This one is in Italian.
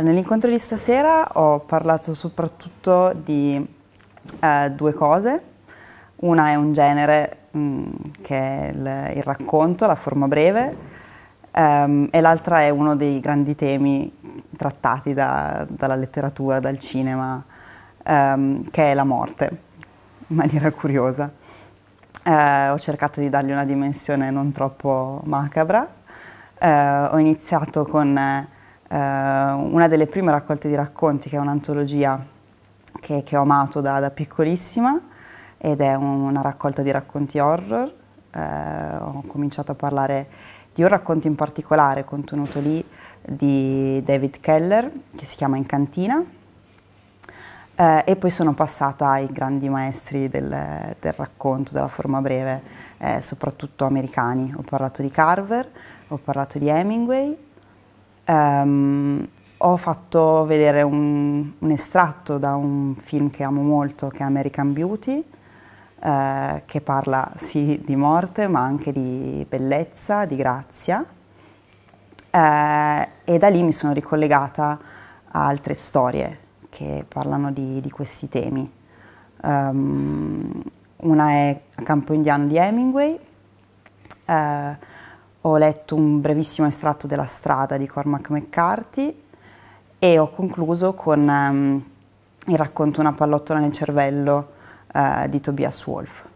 Nell'incontro di stasera ho parlato soprattutto di eh, due cose. Una è un genere mh, mm, che è il, il, racconto, la forma breve, ehm, e l'altra è uno dei grandi temi trattati da, dalla letteratura, dal cinema, ehm, che è la morte, in maniera curiosa. Eh, ho cercato di dargli una dimensione non troppo macabra. Eh, ho iniziato con eh, eh, una delle prime raccolte di racconti, che è un'antologia che, che, ho amato da, da, piccolissima ed è una raccolta di racconti horror. Eh, ho cominciato a parlare di un racconto in particolare contenuto lì di David Keller che si chiama In cantina eh, e poi sono passata ai grandi maestri del, del racconto, della forma breve, eh, soprattutto americani. Ho parlato di Carver, ho parlato di Hemingway Um, ho fatto vedere un, un, estratto da un film che amo molto, che è American Beauty, eh, che parla sì di morte, ma anche di bellezza, di grazia. Eh, e da lì mi sono ricollegata a altre storie che parlano di, di questi temi. Um, una è A campo indiano di Hemingway, eh, ho letto un brevissimo estratto della strada di Cormac McCarthy e ho concluso con um, il racconto Una pallottola nel cervello uh, di Tobias Wolff.